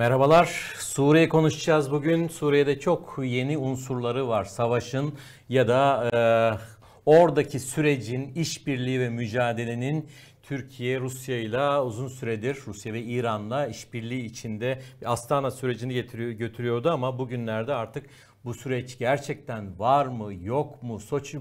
Merhabalar. Suriye konuşacağız bugün. Suriye'de çok yeni unsurları var. Savaşın ya da e, oradaki sürecin, işbirliği ve mücadelenin Türkiye Rusya ile uzun süredir Rusya ve İran'la işbirliği içinde Astana sürecini getiriyor, götürüyordu ama bugünlerde artık bu süreç gerçekten var mı yok mu? Soçi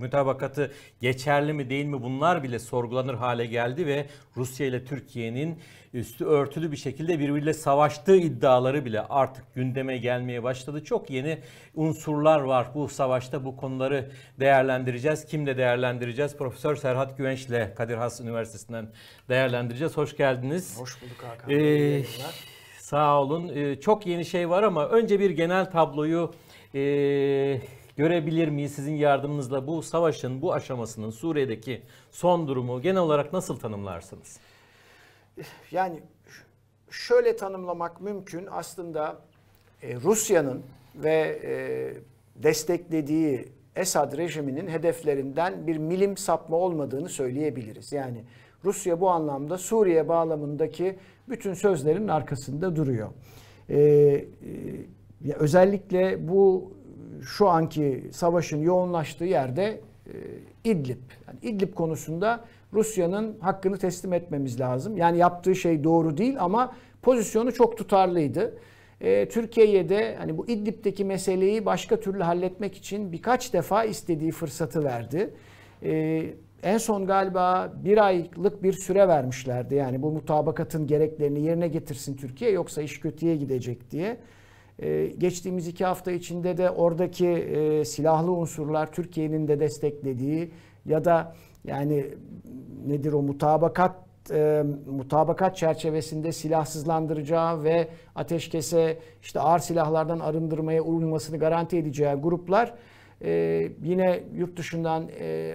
mütabakatı geçerli mi değil mi? Bunlar bile sorgulanır hale geldi ve Rusya ile Türkiye'nin üstü örtülü bir şekilde birbiriyle savaştığı iddiaları bile artık gündeme gelmeye başladı. Çok yeni unsurlar var bu savaşta bu konuları değerlendireceğiz. Kimle değerlendireceğiz? Profesör Serhat Güvenç ile Kadir Has Üniversitesi'nden değerlendireceğiz. Hoş geldiniz. Hoş bulduk Hakan. Ee, Sağ olun. Ee, çok yeni şey var ama önce bir genel tabloyu e, görebilir miyiz sizin yardımınızla bu savaşın bu aşamasının Suriye'deki son durumu genel olarak nasıl tanımlarsınız? Yani şöyle tanımlamak mümkün aslında e, Rusya'nın ve e, desteklediği Esad rejiminin hedeflerinden bir milim sapma olmadığını söyleyebiliriz. Yani Rusya bu anlamda Suriye bağlamındaki bütün sözlerin arkasında duruyor. Ee, e, özellikle bu şu anki savaşın yoğunlaştığı yerde e, İdlib. Yani İdlib konusunda Rusya'nın hakkını teslim etmemiz lazım. Yani yaptığı şey doğru değil ama pozisyonu çok tutarlıydı. E, Türkiye'ye de hani bu İdlib'deki meseleyi başka türlü halletmek için birkaç defa istediği fırsatı verdi. E, en son galiba bir aylık bir süre vermişlerdi. Yani bu mutabakatın gereklerini yerine getirsin Türkiye yoksa iş kötüye gidecek diye. Ee, geçtiğimiz iki hafta içinde de oradaki e, silahlı unsurlar Türkiye'nin de desteklediği ya da yani nedir o mutabakat e, mutabakat çerçevesinde silahsızlandıracağı ve ateşkese işte ağır silahlardan arındırmaya uyulmasını garanti edeceği gruplar e, yine yurt dışından e,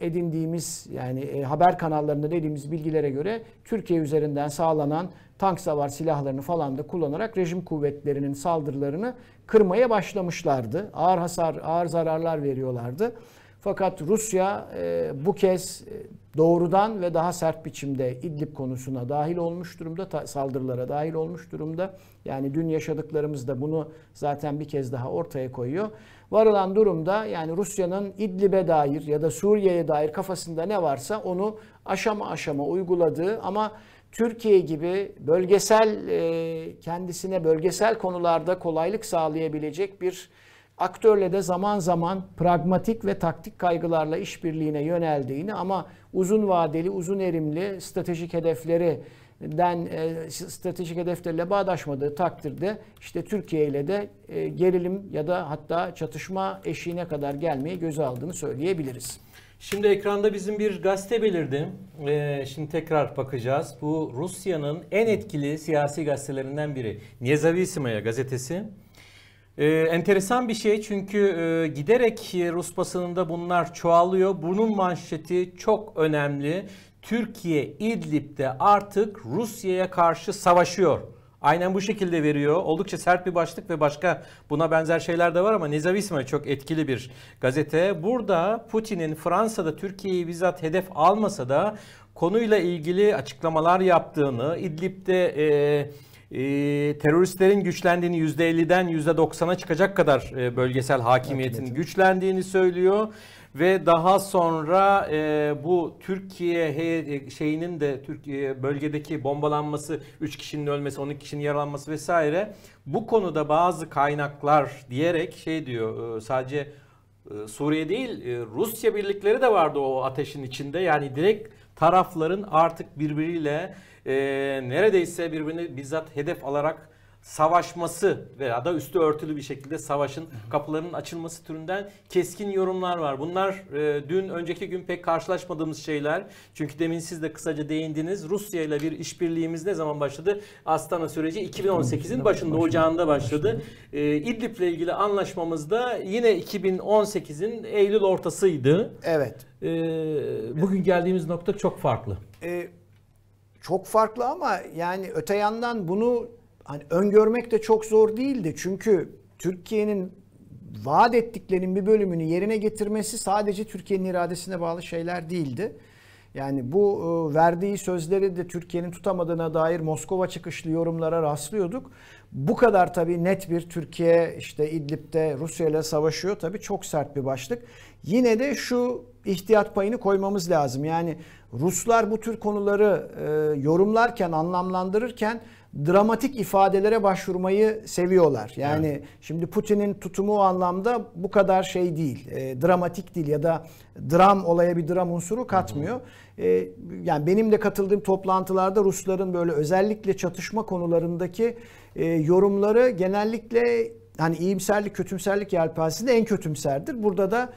edindiğimiz yani e, haber kanallarında dediğimiz bilgilere göre Türkiye üzerinden sağlanan tank savar silahlarını falan da kullanarak rejim kuvvetlerinin saldırılarını kırmaya başlamışlardı. Ağır hasar, ağır zararlar veriyorlardı. Fakat Rusya e, bu kez e, doğrudan ve daha sert biçimde İdlib konusuna dahil olmuş durumda, ta, saldırılara dahil olmuş durumda. Yani dün yaşadıklarımız da bunu zaten bir kez daha ortaya koyuyor. Varılan durumda yani Rusya'nın İdlib'e dair ya da Suriye'ye dair kafasında ne varsa onu aşama aşama uyguladığı ama Türkiye gibi bölgesel e, kendisine bölgesel konularda kolaylık sağlayabilecek bir aktörle de zaman zaman pragmatik ve taktik kaygılarla işbirliğine yöneldiğini ama uzun vadeli, uzun erimli stratejik hedefleri den e, stratejik hedeflerle bağdaşmadığı takdirde işte Türkiye ile de e, gerilim ya da hatta çatışma eşiğine kadar gelmeyi göze aldığını söyleyebiliriz. Şimdi ekranda bizim bir gazete belirdi. Ee, şimdi tekrar bakacağız. Bu Rusya'nın en etkili siyasi gazetelerinden biri. Niezavisimaya gazetesi. Ee, enteresan bir şey çünkü e, giderek Rus basınında bunlar çoğalıyor. Bunun manşeti çok önemli. Türkiye İdlib'de artık Rusya'ya karşı savaşıyor. Aynen bu şekilde veriyor. Oldukça sert bir başlık ve başka buna benzer şeyler de var ama Nezavisma çok etkili bir gazete. Burada Putin'in Fransa'da Türkiye'yi bizzat hedef almasa da konuyla ilgili açıklamalar yaptığını, İdlib'de e, e, teröristlerin güçlendiğini %50'den %90'a çıkacak kadar e, bölgesel hakimiyetin Hakimiyeti. güçlendiğini söylüyor ve daha sonra e, bu Türkiye e, şeyinin de Türkiye bölgedeki bombalanması, 3 kişinin ölmesi, 12 kişinin yaralanması vesaire bu konuda bazı kaynaklar diyerek şey diyor e, sadece e, Suriye değil e, Rusya birlikleri de vardı o ateşin içinde yani direkt tarafların artık birbiriyle e, neredeyse birbirini bizzat hedef alarak savaşması veya da üstü örtülü bir şekilde savaşın kapılarının açılması türünden keskin yorumlar var. Bunlar e, dün önceki gün pek karşılaşmadığımız şeyler. Çünkü demin siz de kısaca değindiniz. Rusya ile bir işbirliğimiz ne zaman başladı? Astana süreci 2018'in başında, ocağında başladı. E, İdlib ile ilgili anlaşmamız da yine 2018'in Eylül ortasıydı. Evet. E, bugün geldiğimiz nokta çok farklı. E, çok farklı ama yani öte yandan bunu hani öngörmek de çok zor değildi. Çünkü Türkiye'nin vaat ettiklerinin bir bölümünü yerine getirmesi sadece Türkiye'nin iradesine bağlı şeyler değildi. Yani bu e, verdiği sözleri de Türkiye'nin tutamadığına dair Moskova çıkışlı yorumlara rastlıyorduk. Bu kadar tabii net bir Türkiye işte İdlib'de Rusya ile savaşıyor tabii çok sert bir başlık. Yine de şu ihtiyat payını koymamız lazım. Yani Ruslar bu tür konuları e, yorumlarken, anlamlandırırken dramatik ifadelere başvurmayı seviyorlar. Yani evet. şimdi Putin'in tutumu o anlamda bu kadar şey değil, e, dramatik dil ya da dram olaya bir dram unsuru katmıyor. E, yani benim de katıldığım toplantılarda Rusların böyle özellikle çatışma konularındaki e, yorumları genellikle hani iyimserlik, kötümserlik yelpazesinde en kötümserdir. Burada da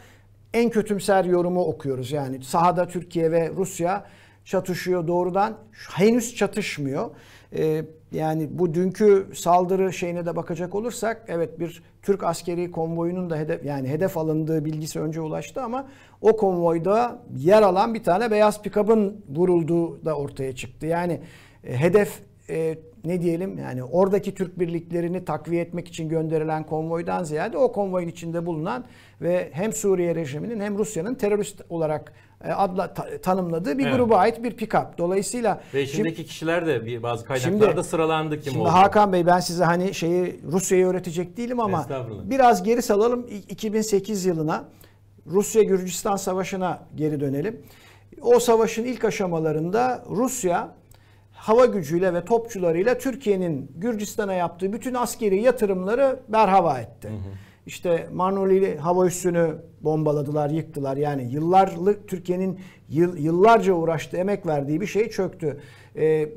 en kötümser yorumu okuyoruz. Yani sahada Türkiye ve Rusya çatışıyor doğrudan. Henüz çatışmıyor. E, yani bu dünkü saldırı şeyine de bakacak olursak evet bir Türk askeri konvoyunun da hedef yani hedef alındığı bilgisi önce ulaştı ama o konvoyda yer alan bir tane beyaz pikabın vurulduğu da ortaya çıktı. Yani e, hedef e, ne diyelim yani oradaki Türk birliklerini takviye etmek için gönderilen konvoydan ziyade o konvoyun içinde bulunan ve hem Suriye rejiminin hem Rusya'nın terörist olarak e, adla tanımladığı bir evet. gruba ait bir pikap. Dolayısıyla ve içindeki şimdi, kişiler de bir bazı kaynaklarda sıralandı kim şimdi oldu. Hakan Bey ben size hani şeyi Rusya'yı öğretecek değilim ama biraz geri salalım 2008 yılına Rusya Gürcistan Savaşı'na geri dönelim. O savaşın ilk aşamalarında Rusya hava gücüyle ve topçularıyla Türkiye'nin Gürcistan'a yaptığı bütün askeri yatırımları berhava etti. Hı hı işte Manolili hava üssünü bombaladılar, yıktılar. Yani yıllarlık Türkiye'nin yıl, yıllarca uğraştığı, emek verdiği bir şey çöktü. E,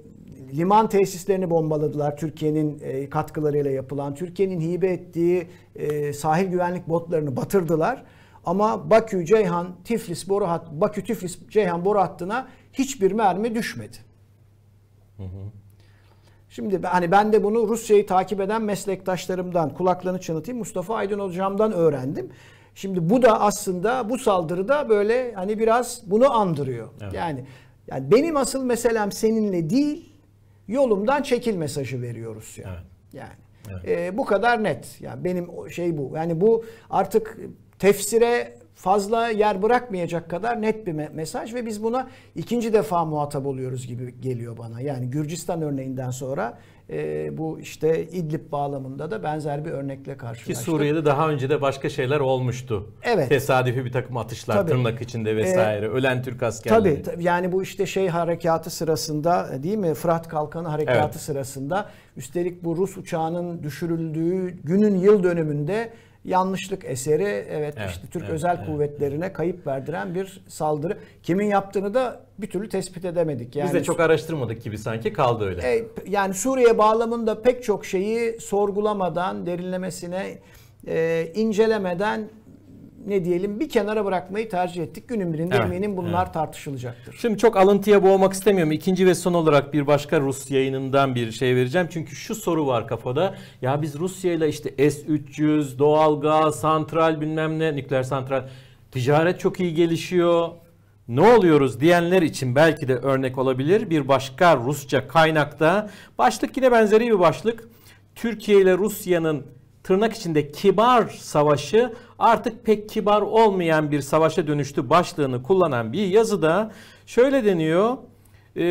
liman tesislerini bombaladılar Türkiye'nin e, katkılarıyla yapılan. Türkiye'nin hibe ettiği e, sahil güvenlik botlarını batırdılar. Ama Bakü, Ceyhan, Tiflis, boru hat, Bakü, Tiflis, Ceyhan boru hattına hiçbir mermi düşmedi. Hı hı. Şimdi hani ben de bunu Rusya'yı takip eden meslektaşlarımdan kulaklarını çınlatayım Mustafa Aydın hocamdan öğrendim. Şimdi bu da aslında bu saldırıda böyle hani biraz bunu andırıyor. Evet. Yani yani benim asıl meselem seninle değil yolumdan çekil mesajı veriyoruz yani. Evet. Yani evet. E, bu kadar net. Yani benim şey bu. Yani bu artık tefsire fazla yer bırakmayacak kadar net bir mesaj ve biz buna ikinci defa muhatap oluyoruz gibi geliyor bana. Yani Gürcistan örneğinden sonra e, bu işte İdlib bağlamında da benzer bir örnekle karşılaştık. Ki Suriye'de daha önce de başka şeyler olmuştu. Evet. Tesadüfi bir takım atışlar tabii. tırnak içinde e, vesaire. Ee, Ölen Türk askerleri. Tabii, tabii yani bu işte şey harekatı sırasında değil mi? Fırat Kalkanı harekatı evet. sırasında üstelik bu Rus uçağının düşürüldüğü günün yıl dönümünde yanlışlık eseri evet, evet işte Türk evet, özel evet, kuvvetlerine evet. kayıp verdiren bir saldırı. Kimin yaptığını da bir türlü tespit edemedik. Yani, Biz de çok araştırmadık gibi sanki kaldı öyle. E, yani Suriye bağlamında pek çok şeyi sorgulamadan, derinlemesine e, incelemeden ne diyelim bir kenara bırakmayı tercih ettik. Günün birinde evet, eminim bunlar evet. tartışılacaktır. Şimdi çok alıntıya boğmak istemiyorum. İkinci ve son olarak bir başka Rus yayınından bir şey vereceğim. Çünkü şu soru var kafada. Ya biz Rusya ile işte S-300, doğalgaz, santral bilmem ne, nükleer santral. Ticaret çok iyi gelişiyor. Ne oluyoruz diyenler için belki de örnek olabilir. Bir başka Rusça kaynakta başlık yine benzeri bir başlık. Türkiye ile Rusya'nın tırnak içinde kibar savaşı artık pek kibar olmayan bir savaşa dönüştü başlığını kullanan bir yazıda şöyle deniyor. E,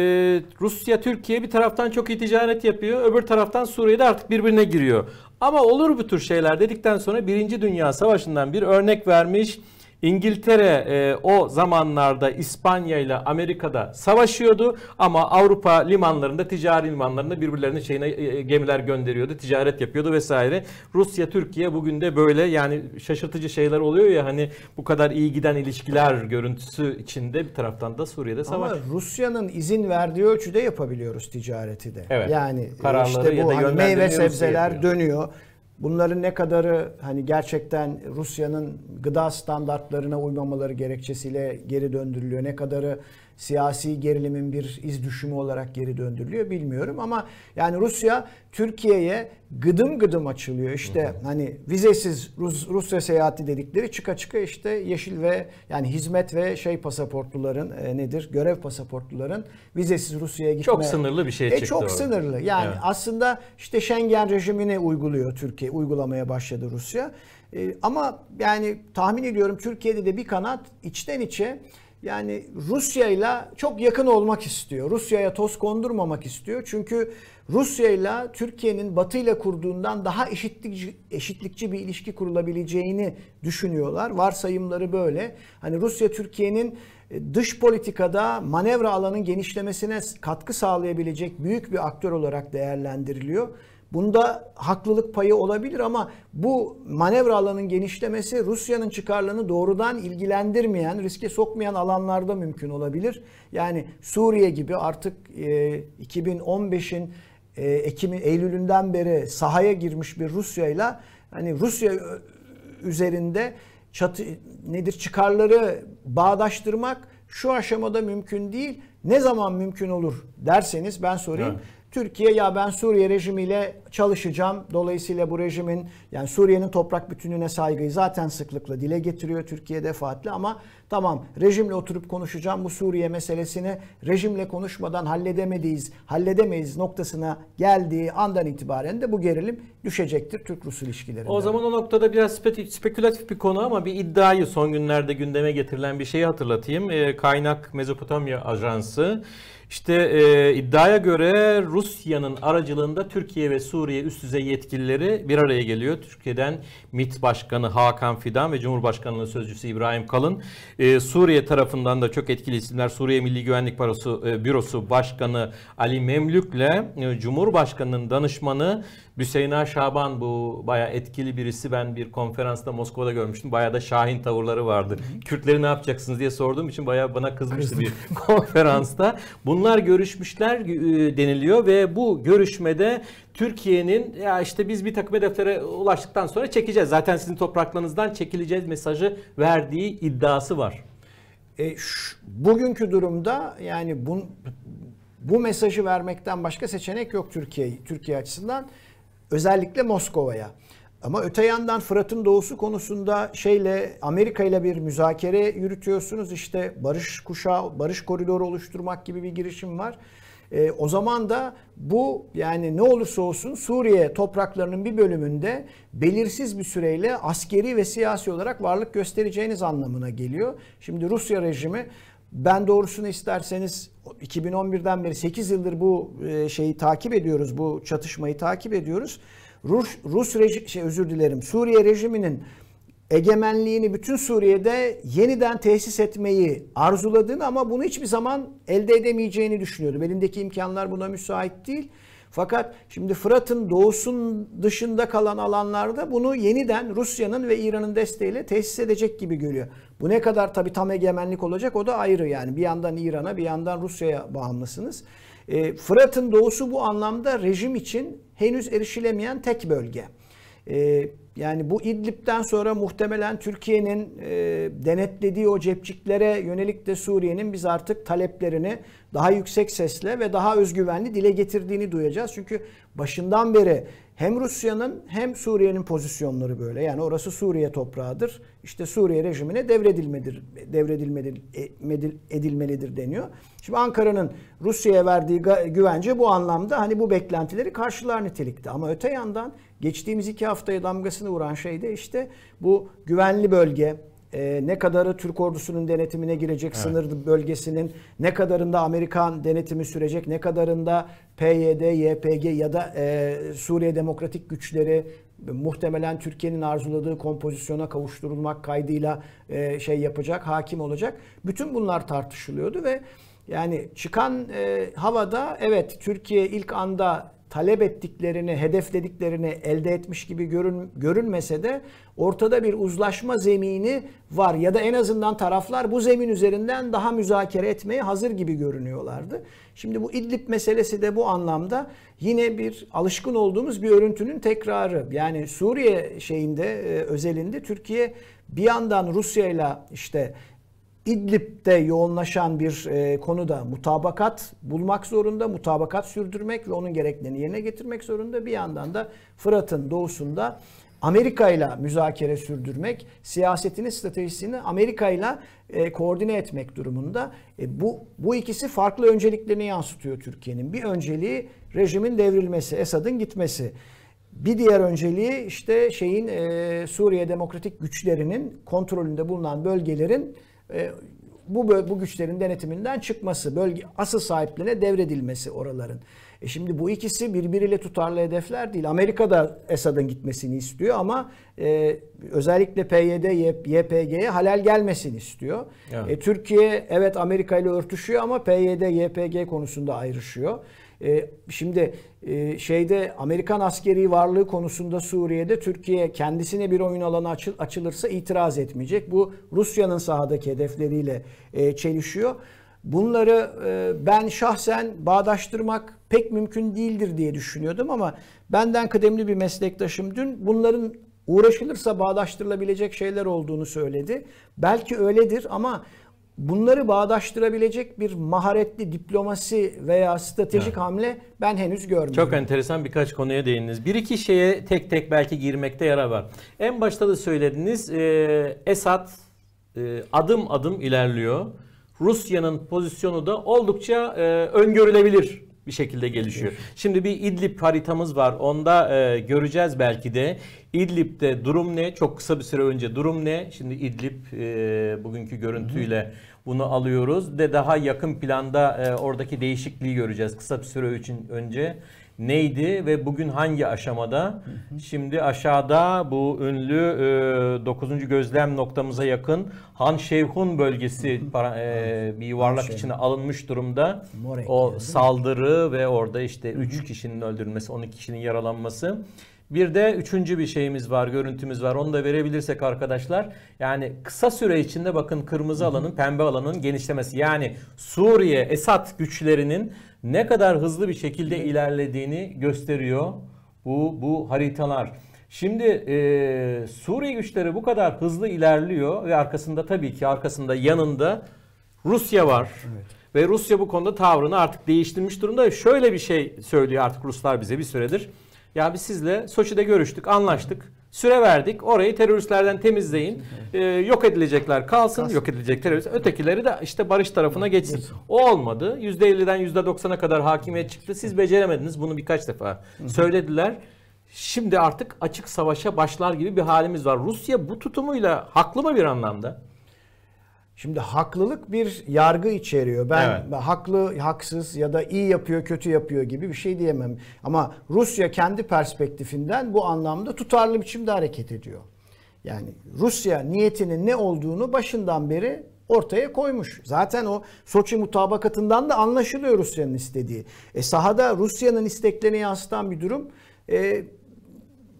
Rusya Türkiye bir taraftan çok iyi ticaret yapıyor öbür taraftan Suriye'de artık birbirine giriyor. Ama olur bu tür şeyler dedikten sonra Birinci Dünya Savaşı'ndan bir örnek vermiş. İngiltere e, o zamanlarda İspanya ile Amerika'da savaşıyordu ama Avrupa limanlarında, ticari limanlarında birbirlerine şeyine e, e, gemiler gönderiyordu, ticaret yapıyordu vesaire. Rusya Türkiye bugün de böyle yani şaşırtıcı şeyler oluyor ya hani bu kadar iyi giden ilişkiler görüntüsü içinde bir taraftan da Suriye'de savaş. Ama Rusya'nın izin verdiği ölçüde yapabiliyoruz ticareti de. Evet. Yani e, Kararları işte bu ya da hani meyve sebzeler dönüyor. Bunların ne kadarı hani gerçekten Rusya'nın gıda standartlarına uymamaları gerekçesiyle geri döndürülüyor, ne kadarı siyasi gerilimin bir iz düşümü olarak geri döndürülüyor bilmiyorum ama yani Rusya Türkiye'ye gıdım gıdım açılıyor. işte hı hani vizesiz Rus, Rusya seyahati dedikleri çıka çıka işte yeşil ve yani hizmet ve şey pasaportluların e, nedir? Görev pasaportluların vizesiz Rusya'ya gitme. Çok sınırlı bir şey e, çıktı. Çok orada. sınırlı. Yani evet. aslında işte Schengen rejimini uyguluyor Türkiye, uygulamaya başladı Rusya. E, ama yani tahmin ediyorum Türkiye'de de bir kanat içten içe yani Rusya ile çok yakın olmak istiyor. Rusya'ya toz kondurmamak istiyor. Çünkü Rusya ile Türkiye'nin Batı ile kurduğundan daha eşitlikçi, eşitlikçi bir ilişki kurulabileceğini düşünüyorlar. Varsayımları böyle. Hani Rusya Türkiye'nin e, dış politikada manevra alanın genişlemesine katkı sağlayabilecek büyük bir aktör olarak değerlendiriliyor. Bunda haklılık payı olabilir ama bu manevra alanının genişlemesi Rusya'nın çıkarlarını doğrudan ilgilendirmeyen, riske sokmayan alanlarda mümkün olabilir. Yani Suriye gibi artık 2015'in e, e, Ekim Eylül'ünden beri sahaya girmiş bir Rusya'yla hani Rusya üzerinde çatı nedir çıkarları bağdaştırmak şu aşamada mümkün değil. Ne zaman mümkün olur derseniz ben sorayım. Evet. Türkiye ya ben Suriye rejimiyle çalışacağım. Dolayısıyla bu rejimin yani Suriye'nin toprak bütünlüğüne saygıyı zaten sıklıkla dile getiriyor Türkiye defaatle ama tamam rejimle oturup konuşacağım. Bu Suriye meselesini rejimle konuşmadan halledemeyiz, halledemeyiz noktasına geldiği andan itibaren de bu gerilim düşecektir Türk-Rus ilişkilerinde. O zaman o noktada biraz spekülatif bir konu ama bir iddiayı son günlerde gündeme getirilen bir şeyi hatırlatayım. Ee, kaynak Mezopotamya Ajansı işte e, iddiaya göre Rusya'nın aracılığında Türkiye ve Suriye Suriye üst düzey yetkilileri bir araya geliyor. Türkiye'den MİT Başkanı Hakan Fidan ve Cumhurbaşkanlığı Sözcüsü İbrahim Kalın. Ee, Suriye tarafından da çok etkili isimler Suriye Milli Güvenlik Barosu, e, Bürosu Başkanı Ali Memlük'le e, Cumhurbaşkanı'nın danışmanı Büseyna Şaban bu baya etkili birisi. Ben bir konferansta Moskova'da görmüştüm. Baya da şahin tavırları vardı. Kürtleri ne yapacaksınız diye sorduğum için baya bana kızmıştı bir konferansta. Bunlar görüşmüşler e, deniliyor ve bu görüşmede Türkiye'nin ya işte biz bir takım hedeflere ulaştıktan sonra çekeceğiz. Zaten sizin topraklarınızdan çekileceğiz mesajı verdiği iddiası var. E, şu, bugünkü durumda yani bu, bu mesajı vermekten başka seçenek yok Türkiye Türkiye açısından. Özellikle Moskova'ya. Ama öte yandan Fırat'ın doğusu konusunda şeyle Amerika ile bir müzakere yürütüyorsunuz. işte barış kuşağı, barış koridoru oluşturmak gibi bir girişim var. E, o zaman da bu yani ne olursa olsun Suriye topraklarının bir bölümünde belirsiz bir süreyle askeri ve siyasi olarak varlık göstereceğiniz anlamına geliyor. Şimdi Rusya rejimi ben doğrusunu isterseniz 2011'den beri 8 yıldır bu e, şeyi takip ediyoruz. Bu çatışmayı takip ediyoruz. Rus, Rus reji, şey, özür dilerim Suriye rejiminin egemenliğini bütün Suriye'de yeniden tesis etmeyi arzuladığını ama bunu hiçbir zaman elde edemeyeceğini düşünüyordu. Elindeki imkanlar buna müsait değil. Fakat şimdi Fırat'ın doğusun dışında kalan alanlarda bunu yeniden Rusya'nın ve İran'ın desteğiyle tesis edecek gibi görüyor. Bu ne kadar tabii tam egemenlik olacak o da ayrı yani. Bir yandan İran'a bir yandan Rusya'ya bağımlısınız. E, Fırat'ın doğusu bu anlamda rejim için henüz erişilemeyen tek bölge. E, yani bu İdlib'den sonra muhtemelen Türkiye'nin e, denetlediği o cepçiklere yönelik de Suriye'nin biz artık taleplerini daha yüksek sesle ve daha özgüvenli dile getirdiğini duyacağız. Çünkü başından beri hem Rusya'nın hem Suriye'nin pozisyonları böyle. Yani orası Suriye toprağıdır. İşte Suriye rejimine devredilmedir, devredilmedir e, edilmelidir deniyor. Şimdi Ankara'nın Rusya'ya verdiği güvence bu anlamda hani bu beklentileri karşılar nitelikte. Ama öte yandan geçtiğimiz iki haftaya damgasını vuran şey de işte bu güvenli bölge, e, ne kadarı Türk ordusunun denetimine girecek evet. sınır bölgesinin, ne kadarında Amerikan denetimi sürecek, ne kadarında PYD, YPG ya da e, Suriye Demokratik Güçleri muhtemelen Türkiye'nin arzuladığı kompozisyona kavuşturulmak kaydıyla e, şey yapacak, hakim olacak. Bütün bunlar tartışılıyordu ve yani çıkan e, havada evet Türkiye ilk anda talep ettiklerini, hedeflediklerini elde etmiş gibi görün, görünmese de ortada bir uzlaşma zemini var ya da en azından taraflar bu zemin üzerinden daha müzakere etmeye hazır gibi görünüyorlardı. Şimdi bu İdlib meselesi de bu anlamda yine bir alışkın olduğumuz bir örüntünün tekrarı. Yani Suriye şeyinde e, özelinde Türkiye bir yandan Rusya ile işte İdlib'de yoğunlaşan bir e, konuda mutabakat bulmak zorunda, mutabakat sürdürmek ve onun gereklerini yerine getirmek zorunda. Bir yandan da Fırat'ın doğusunda Amerika ile müzakere sürdürmek, siyasetini, stratejisini Amerika ile e, koordine etmek durumunda. E, bu, bu ikisi farklı önceliklerini yansıtıyor Türkiye'nin. Bir önceliği rejimin devrilmesi, Esad'ın gitmesi. Bir diğer önceliği işte şeyin e, Suriye demokratik güçlerinin kontrolünde bulunan bölgelerin e, bu bu güçlerin denetiminden çıkması, bölge asıl sahiplerine devredilmesi oraların. E şimdi bu ikisi birbiriyle tutarlı hedefler değil. Amerika da Esad'ın gitmesini istiyor ama e, özellikle PYD, YPG'ye halel gelmesini istiyor. Yani. E, Türkiye evet Amerika ile örtüşüyor ama PYD, YPG konusunda ayrışıyor. E, şimdi e, şeyde Amerikan askeri varlığı konusunda Suriye'de Türkiye kendisine bir oyun alanı açı, açılırsa itiraz etmeyecek. Bu Rusya'nın sahadaki hedefleriyle e, çelişiyor. Bunları e, ben şahsen bağdaştırmak pek mümkün değildir diye düşünüyordum ama benden kıdemli bir meslektaşım dün bunların uğraşılırsa bağdaştırılabilecek şeyler olduğunu söyledi. Belki öyledir ama bunları bağdaştırabilecek bir maharetli diplomasi veya stratejik evet. hamle ben henüz görmedim. Çok enteresan birkaç konuya değindiniz. Bir iki şeye tek tek belki girmekte yara var. En başta da söylediniz e, Esad e, adım adım ilerliyor. Rusya'nın pozisyonu da oldukça e, öngörülebilir bir şekilde gelişiyor. Şimdi bir İdlib haritamız var. Onda e, göreceğiz belki de. İdlib'de durum ne? Çok kısa bir süre önce durum ne? Şimdi İdlib e, bugünkü görüntüyle bunu alıyoruz. De daha yakın planda e, oradaki değişikliği göreceğiz kısa bir süre için önce neydi ve bugün hangi aşamada? Şimdi aşağıda bu ünlü e, 9. gözlem noktamıza yakın Han Şevhun bölgesi para, e, bir yuvarlak içine alınmış durumda. Morek o diyor, saldırı ve orada işte 3 kişinin öldürülmesi, 12 kişinin yaralanması. Bir de üçüncü bir şeyimiz var, görüntümüz var. Onu da verebilirsek arkadaşlar. Yani kısa süre içinde bakın kırmızı alanın, pembe alanın genişlemesi. Yani Suriye, Esad güçlerinin ne kadar hızlı bir şekilde ilerlediğini gösteriyor bu, bu haritalar. Şimdi e, Suriye güçleri bu kadar hızlı ilerliyor ve arkasında tabii ki arkasında yanında Rusya var. Evet. Ve Rusya bu konuda tavrını artık değiştirmiş durumda. Şöyle bir şey söylüyor artık Ruslar bize bir süredir. Ya biz sizle Soçi'de görüştük, anlaştık. Süre verdik. Orayı teröristlerden temizleyin. Ee, yok edilecekler kalsın. Kalsın. Yok edilecek terörist. Ötekileri de işte barış tarafına geçsin. O olmadı. %50'den %90'a kadar hakimiyet çıktı. Siz beceremediniz. Bunu birkaç defa söylediler. Şimdi artık açık savaşa başlar gibi bir halimiz var. Rusya bu tutumuyla haklı mı bir anlamda? Şimdi haklılık bir yargı içeriyor. Ben evet. haklı, haksız ya da iyi yapıyor, kötü yapıyor gibi bir şey diyemem. Ama Rusya kendi perspektifinden bu anlamda tutarlı biçimde hareket ediyor. Yani Rusya niyetinin ne olduğunu başından beri ortaya koymuş. Zaten o Soçi mutabakatından da anlaşılıyor Rusya'nın istediği. E sahada Rusya'nın isteklerini yansıtan bir durum e,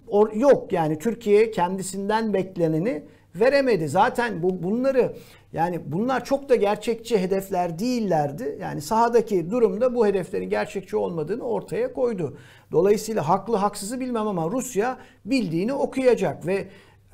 or, yok. Yani Türkiye kendisinden bekleneni veremedi. Zaten bu bunları yani bunlar çok da gerçekçi hedefler değillerdi. Yani sahadaki durumda bu hedeflerin gerçekçi olmadığını ortaya koydu. Dolayısıyla haklı haksızı bilmem ama Rusya bildiğini okuyacak ve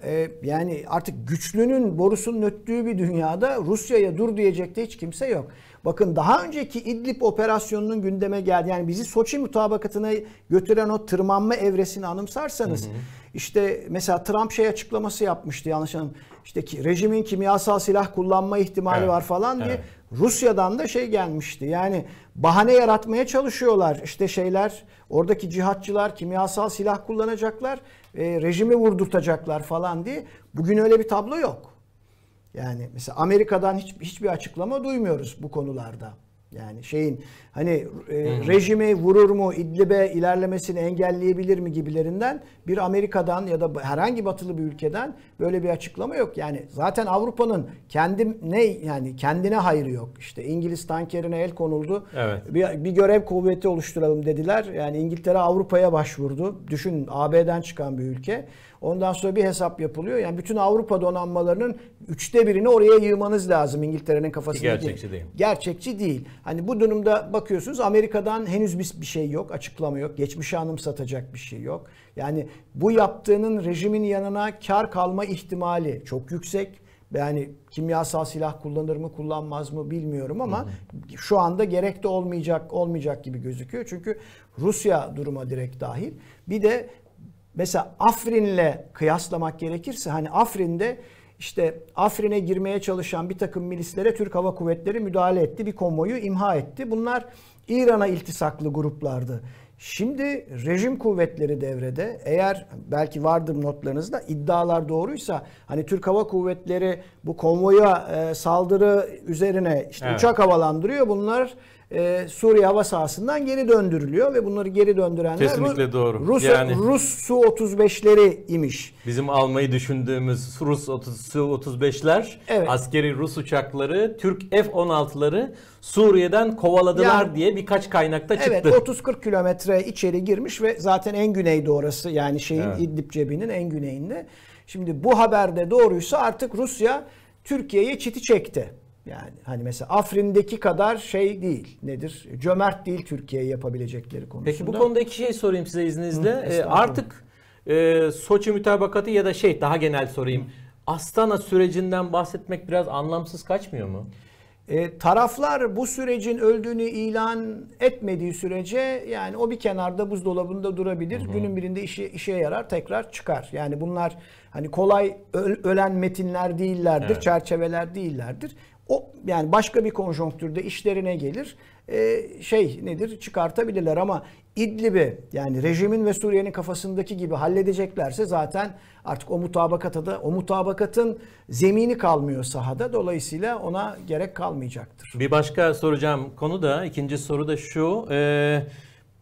e, yani artık güçlünün borusunun öttüğü bir dünyada Rusya'ya dur diyecek de hiç kimse yok. Bakın daha önceki İdlib operasyonunun gündeme geldi. Yani bizi Soçi mutabakatına götüren o tırmanma evresini anımsarsanız hı hı. İşte mesela Trump şey açıklaması yapmıştı yanlış hatırlamıyorum. İşte ki, rejimin kimyasal silah kullanma ihtimali evet. var falan diye evet. Rusya'dan da şey gelmişti. Yani bahane yaratmaya çalışıyorlar. işte şeyler oradaki cihatçılar kimyasal silah kullanacaklar. E, rejimi vurdurtacaklar falan diye. Bugün öyle bir tablo yok. Yani mesela Amerika'dan hiç, hiçbir açıklama duymuyoruz bu konularda. Yani şeyin hani e, hmm. rejimi vurur mu, İdlib'e ilerlemesini engelleyebilir mi gibilerinden bir Amerika'dan ya da herhangi batılı bir ülkeden böyle bir açıklama yok. Yani zaten Avrupa'nın kendi ne yani kendine hayrı yok. İşte İngiliz tankerine el konuldu. Evet. Bir, bir görev kuvveti oluşturalım dediler. Yani İngiltere Avrupa'ya başvurdu. Düşün AB'den çıkan bir ülke. Ondan sonra bir hesap yapılıyor. Yani bütün Avrupa donanmalarının üçte birini oraya yığmanız lazım İngiltere'nin kafasında. Gerçekçi değil. Gerçekçi değil. Hani bu durumda bakıyorsunuz Amerika'dan henüz bir şey yok, açıklama yok. anım satacak bir şey yok. Yani bu yaptığının rejimin yanına kar kalma ihtimali çok yüksek. Yani kimyasal silah kullanır mı kullanmaz mı bilmiyorum ama hı hı. şu anda gerek de olmayacak olmayacak gibi gözüküyor. Çünkü Rusya duruma direkt dahil. Bir de Mesela Afrin'le kıyaslamak gerekirse hani Afrin'de işte Afrin'e girmeye çalışan bir takım milislere Türk Hava Kuvvetleri müdahale etti. Bir konvoyu imha etti. Bunlar İran'a iltisaklı gruplardı. Şimdi rejim kuvvetleri devrede. Eğer belki vardır notlarınızda iddialar doğruysa hani Türk Hava Kuvvetleri bu konvoya e, saldırı üzerine işte evet. uçak havalandırıyor. Bunlar e, Suriye hava sahasından geri döndürülüyor ve bunları geri döndürenler Kesinlikle Ru- doğru. Rus yani, Rus Su-35'leri imiş. Bizim almayı düşündüğümüz Rus Su-35'ler evet. askeri Rus uçakları, Türk F-16'ları Suriye'den kovaladılar yani, diye birkaç kaynakta çıktı. Evet 30-40 kilometre içeri girmiş ve zaten en güneyde orası yani şeyin evet. İdlib cebinin en güneyinde. Şimdi bu haberde doğruysa artık Rusya Türkiye'ye çiti çekti. Yani hani mesela Afrin'deki kadar şey değil. Nedir? Cömert değil Türkiye yapabilecekleri konusunda. Peki bu konuda iki şey sorayım size izninizle. Hı, e, artık e, Soçi mütabakatı ya da şey daha genel sorayım. Hı. Astana sürecinden bahsetmek biraz anlamsız kaçmıyor mu? E, taraflar bu sürecin öldüğünü ilan etmediği sürece yani o bir kenarda buzdolabında durabilir. Hı hı. Günün birinde işe, işe yarar tekrar çıkar. Yani bunlar hani kolay ölen metinler değillerdir, evet. çerçeveler değillerdir. O yani başka bir konjonktürde işlerine gelir. Ee, şey nedir çıkartabilirler ama İdlib'i yani rejimin ve Suriye'nin kafasındaki gibi halledeceklerse zaten artık o mutabakata da o mutabakatın zemini kalmıyor sahada. Dolayısıyla ona gerek kalmayacaktır. Bir başka soracağım konu da ikinci soru da şu. E,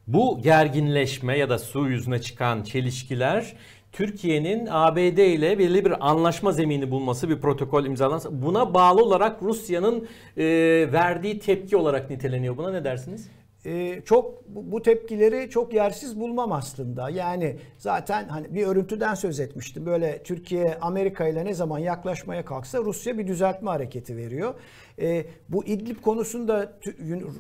bu gerginleşme ya da su yüzüne çıkan çelişkiler Türkiye'nin ABD ile belli bir anlaşma zemini bulması, bir protokol imzalanması buna bağlı olarak Rusya'nın e, verdiği tepki olarak niteleniyor. Buna ne dersiniz? Ee, çok bu tepkileri çok yersiz bulmam aslında. Yani zaten hani bir örüntüden söz etmiştim. Böyle Türkiye Amerika ile ne zaman yaklaşmaya kalksa Rusya bir düzeltme hareketi veriyor. Ee, bu İdlib konusunda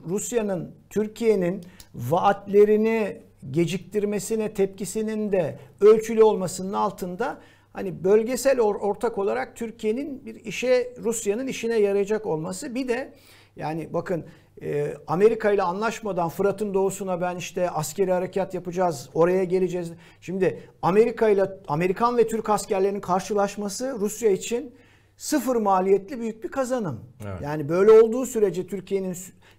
Rusya'nın Türkiye'nin vaatlerini geciktirmesine tepkisinin de ölçülü olmasının altında hani bölgesel or- ortak olarak Türkiye'nin bir işe Rusya'nın işine yarayacak olması bir de yani bakın e, Amerika ile anlaşmadan Fırat'ın doğusuna ben işte askeri harekat yapacağız, oraya geleceğiz. Şimdi Amerika ile Amerikan ve Türk askerlerinin karşılaşması Rusya için sıfır maliyetli büyük bir kazanım. Evet. Yani böyle olduğu sürece Türkiye'nin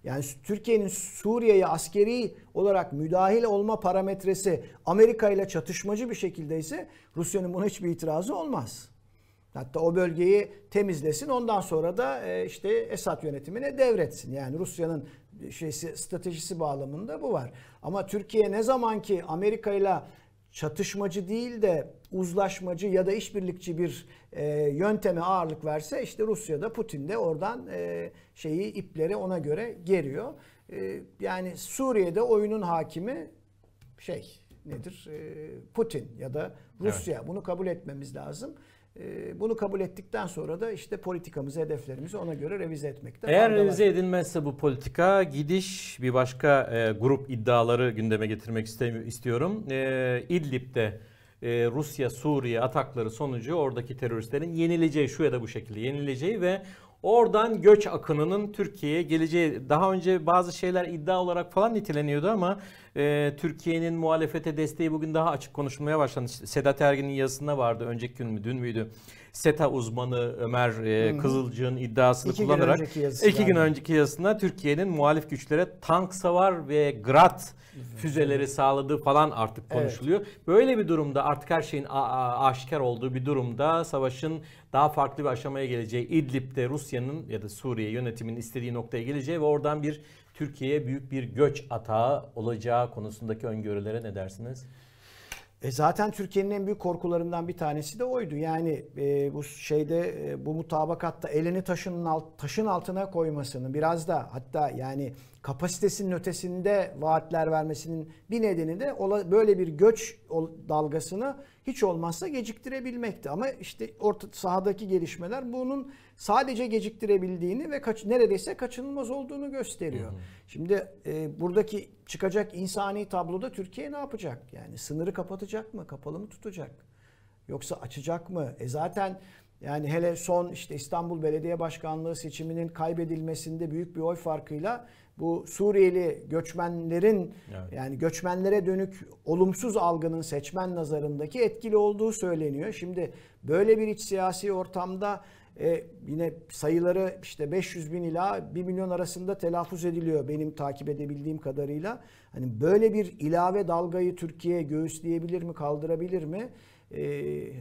yani Türkiye'nin Suriye'ye askeri olarak müdahil olma parametresi Amerika ile çatışmacı bir şekilde ise Rusya'nın buna hiçbir itirazı olmaz. Hatta o bölgeyi temizlesin ondan sonra da e, işte Esad yönetimine devretsin. Yani Rusya'nın şeysi, stratejisi bağlamında bu var. Ama Türkiye ne zaman ki Amerika ile çatışmacı değil de uzlaşmacı ya da işbirlikçi bir e, yönteme ağırlık verse işte Rusya da Putin de oradan e, şeyi ipleri ona göre geriyor. E, yani Suriye'de oyunun hakimi şey nedir? E, Putin ya da Rusya. Evet. Bunu kabul etmemiz lazım. Ee, bunu kabul ettikten sonra da işte politikamızı, hedeflerimizi ona göre revize etmekte. Eğer revize var. edilmezse bu politika gidiş bir başka e, grup iddiaları gündeme getirmek istiyorum. E, İdlib'de e, Rusya, Suriye atakları sonucu oradaki teröristlerin yenileceği şu ya da bu şekilde yenileceği ve Oradan göç akınının Türkiye'ye geleceği daha önce bazı şeyler iddia olarak falan niteleniyordu ama e, Türkiye'nin muhalefete desteği bugün daha açık konuşulmaya başlandı. Sedat Ergin'in yazısında vardı önceki gün mü dün müydü? SETA uzmanı Ömer e, Kızılcık'ın iddiasını iki kullanarak gün önceki iki gün önceki yazısında Türkiye'nin muhalif güçlere tank savar ve Grad füzeleri sağladığı falan artık konuşuluyor. Evet. Böyle bir durumda artık her şeyin aşikar olduğu bir durumda savaşın daha farklı bir aşamaya geleceği, İdlib'de Rusya'nın ya da Suriye yönetiminin istediği noktaya geleceği ve oradan bir Türkiye'ye büyük bir göç atağı olacağı konusundaki öngörülere ne dersiniz? E zaten Türkiye'nin en büyük korkularından bir tanesi de oydu. Yani e, bu şeyde e, bu mutabakatta elini taşın alt, taşın altına koymasını biraz da hatta yani kapasitesinin ötesinde vaatler vermesinin bir nedeni de böyle bir göç dalgasını hiç olmazsa geciktirebilmekti. Ama işte orta sahadaki gelişmeler bunun sadece geciktirebildiğini ve kaç, neredeyse kaçınılmaz olduğunu gösteriyor. Hı hı. Şimdi e, buradaki çıkacak insani tabloda Türkiye ne yapacak? Yani sınırı kapatacak mı? Kapalı mı tutacak? Yoksa açacak mı? E zaten yani hele son işte İstanbul Belediye Başkanlığı seçiminin kaybedilmesinde büyük bir oy farkıyla bu Suriyeli göçmenlerin evet. yani göçmenlere dönük olumsuz algının seçmen nazarındaki etkili olduğu söyleniyor. Şimdi böyle bir iç siyasi ortamda e, yine sayıları işte 500 bin ila 1 milyon arasında telaffuz ediliyor benim takip edebildiğim kadarıyla. Hani böyle bir ilave dalgayı Türkiye göğüsleyebilir mi, kaldırabilir mi? Ee,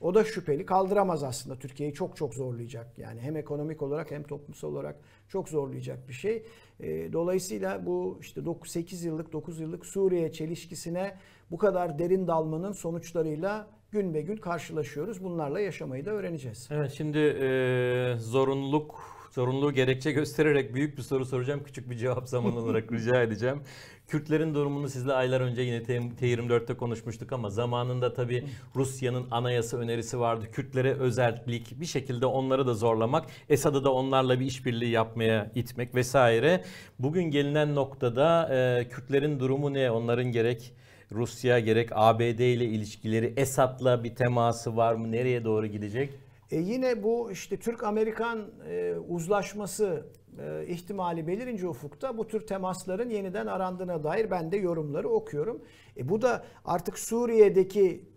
o da şüpheli kaldıramaz aslında Türkiye'yi çok çok zorlayacak yani hem ekonomik olarak hem toplumsal olarak çok zorlayacak bir şey. Ee, dolayısıyla bu işte 9, 8 yıllık 9 yıllık Suriye çelişkisine bu kadar derin dalmanın sonuçlarıyla gün be gün karşılaşıyoruz bunlarla yaşamayı da öğreneceğiz. Evet şimdi e, zorunluluk Zorunluluğu gerekçe göstererek büyük bir soru soracağım. Küçük bir cevap zaman olarak rica edeceğim. Kürtlerin durumunu sizle aylar önce yine T24'te konuşmuştuk ama zamanında tabii Rusya'nın anayasa önerisi vardı. Kürtlere özellik bir şekilde onları da zorlamak, Esad'ı da onlarla bir işbirliği yapmaya itmek vesaire. Bugün gelinen noktada e, Kürtlerin durumu ne? Onların gerek Rusya gerek ABD ile ilişkileri Esad'la bir teması var mı? Nereye doğru gidecek? E yine bu işte Türk-Amerikan e, uzlaşması e, ihtimali belirince ufukta bu tür temasların yeniden arandığına dair ben de yorumları okuyorum. E bu da artık Suriye'deki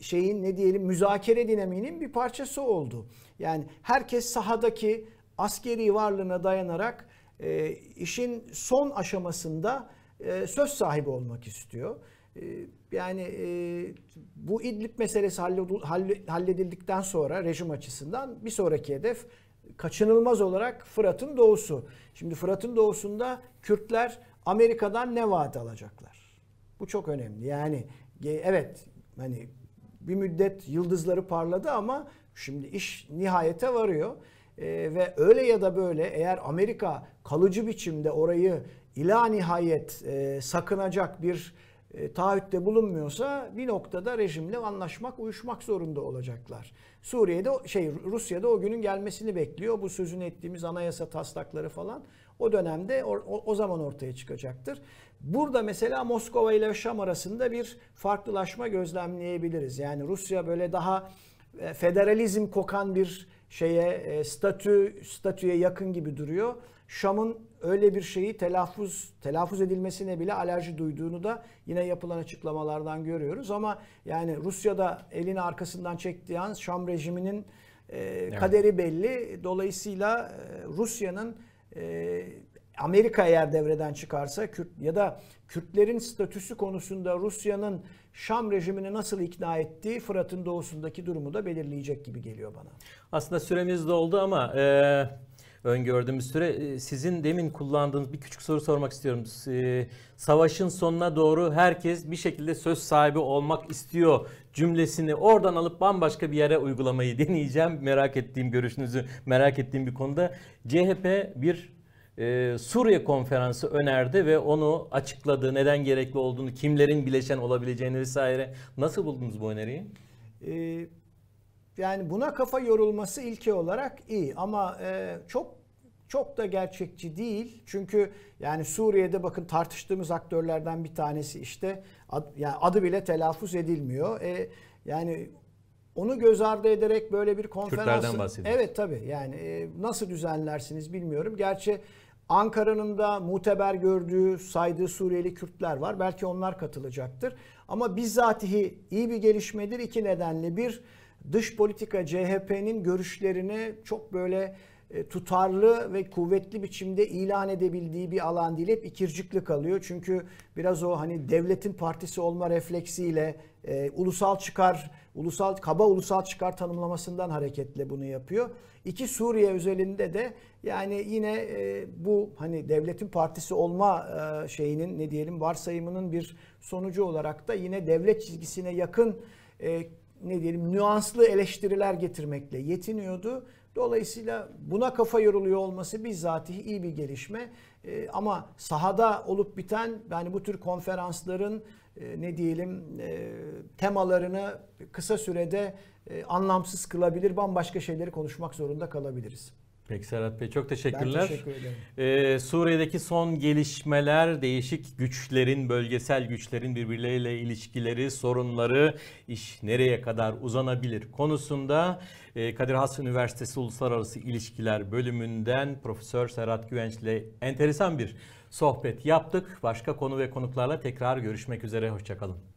şeyin ne diyelim müzakere dinamiğinin bir parçası oldu. Yani herkes sahadaki askeri varlığına dayanarak e, işin son aşamasında e, söz sahibi olmak istiyor. Ee, yani e, bu İdlib meselesi halledildikten sonra rejim açısından bir sonraki hedef kaçınılmaz olarak Fırat'ın doğusu. Şimdi Fırat'ın doğusunda Kürtler Amerika'dan ne vaat alacaklar? Bu çok önemli. Yani evet hani bir müddet yıldızları parladı ama şimdi iş nihayete varıyor. Ee, ve öyle ya da böyle eğer Amerika kalıcı biçimde orayı ila nihayet e, sakınacak bir e, taahhütte bulunmuyorsa bir noktada rejimle anlaşmak, uyuşmak zorunda olacaklar. Suriye'de şey Rusya'da o günün gelmesini bekliyor. Bu sözünü ettiğimiz anayasa taslakları falan o dönemde o, o zaman ortaya çıkacaktır. Burada mesela Moskova ile Şam arasında bir farklılaşma gözlemleyebiliriz. Yani Rusya böyle daha e, federalizm kokan bir şeye e, statü statüye yakın gibi duruyor. Şam'ın öyle bir şeyi telaffuz telaffuz edilmesine bile alerji duyduğunu da yine yapılan açıklamalardan görüyoruz ama yani Rusya'da elini arkasından çektiği an Şam rejiminin e, kaderi belli. Dolayısıyla e, Rusya'nın e, Amerika eğer devreden çıkarsa Kürt ya da Kürtlerin statüsü konusunda Rusya'nın Şam rejimini nasıl ikna etti, Fırat'ın doğusundaki durumu da belirleyecek gibi geliyor bana. Aslında süremiz doldu ama e, öngördüğümüz süre e, sizin demin kullandığınız bir küçük soru sormak istiyorum. E, savaşın sonuna doğru herkes bir şekilde söz sahibi olmak istiyor cümlesini oradan alıp bambaşka bir yere uygulamayı deneyeceğim. Merak ettiğim görüşünüzü merak ettiğim bir konuda CHP bir ee, Suriye konferansı önerdi ve onu açıkladı. Neden gerekli olduğunu, kimlerin bileşen olabileceğini vesaire. Nasıl buldunuz bu öneriyi? Ee, yani buna kafa yorulması ilke olarak iyi ama e, çok çok da gerçekçi değil. Çünkü yani Suriye'de bakın tartıştığımız aktörlerden bir tanesi işte ad, yani adı bile telaffuz edilmiyor. E, yani onu göz ardı ederek böyle bir konferans Evet tabii yani e, nasıl düzenlersiniz bilmiyorum. Gerçi Ankara'nın da muteber gördüğü, saydığı Suriyeli Kürtler var. Belki onlar katılacaktır. Ama bizzatihi iyi bir gelişmedir. iki nedenle bir, dış politika CHP'nin görüşlerini çok böyle e, tutarlı ve kuvvetli biçimde ilan edebildiği bir alan değil. Hep ikircikli kalıyor. Çünkü biraz o hani devletin partisi olma refleksiyle e, ulusal çıkar ulusal kaba ulusal çıkar tanımlamasından hareketle bunu yapıyor. İki Suriye özelinde de yani yine e, bu hani devletin partisi olma e, şeyinin ne diyelim varsayımının bir sonucu olarak da yine devlet çizgisine yakın e, ne diyelim nüanslı eleştiriler getirmekle yetiniyordu. Dolayısıyla buna kafa yoruluyor olması bizzatihi iyi bir gelişme. E, ama sahada olup biten yani bu tür konferansların e, ne diyelim e, temalarını kısa sürede e, anlamsız kılabilir, bambaşka şeyleri konuşmak zorunda kalabiliriz. Peki Serhat Bey çok teşekkürler. Ben teşekkür ederim. Ee, Suriye'deki son gelişmeler, değişik güçlerin, bölgesel güçlerin birbirleriyle ilişkileri, sorunları, iş nereye kadar uzanabilir konusunda e, Kadir Has Üniversitesi Uluslararası İlişkiler Bölümünden Profesör Serhat Güvenç ile enteresan bir sohbet yaptık. Başka konu ve konuklarla tekrar görüşmek üzere. Hoşçakalın.